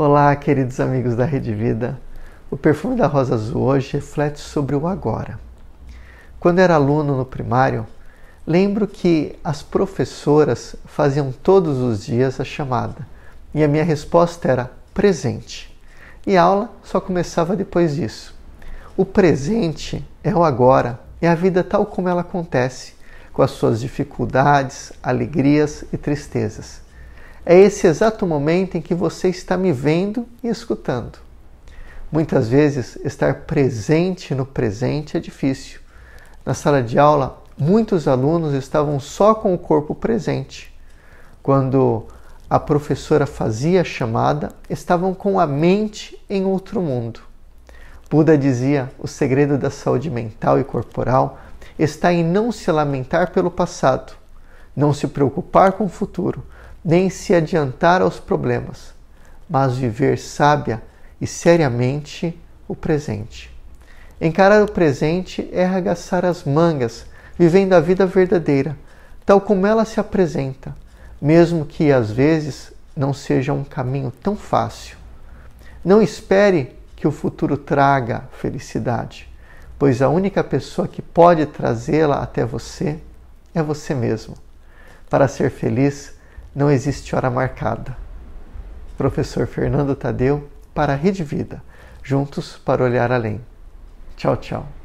Olá, queridos amigos da Rede Vida. O perfume da rosa azul hoje reflete sobre o agora. Quando era aluno no primário, lembro que as professoras faziam todos os dias a chamada e a minha resposta era presente. E a aula só começava depois disso. O presente é o agora, é a vida tal como ela acontece, com as suas dificuldades, alegrias e tristezas é esse exato momento em que você está me vendo e escutando. Muitas vezes, estar presente no presente é difícil. Na sala de aula, muitos alunos estavam só com o corpo presente. Quando a professora fazia a chamada, estavam com a mente em outro mundo. Buda dizia: o segredo da saúde mental e corporal está em não se lamentar pelo passado, não se preocupar com o futuro, nem se adiantar aos problemas, mas viver sábia e seriamente o presente. Encarar o presente é arregaçar as mangas, vivendo a vida verdadeira, tal como ela se apresenta, mesmo que às vezes não seja um caminho tão fácil. Não espere que o futuro traga felicidade, pois a única pessoa que pode trazê-la até você é você mesmo. Para ser feliz, não existe hora marcada. Professor Fernando Tadeu para a Rede Vida, juntos para olhar além. Tchau, tchau.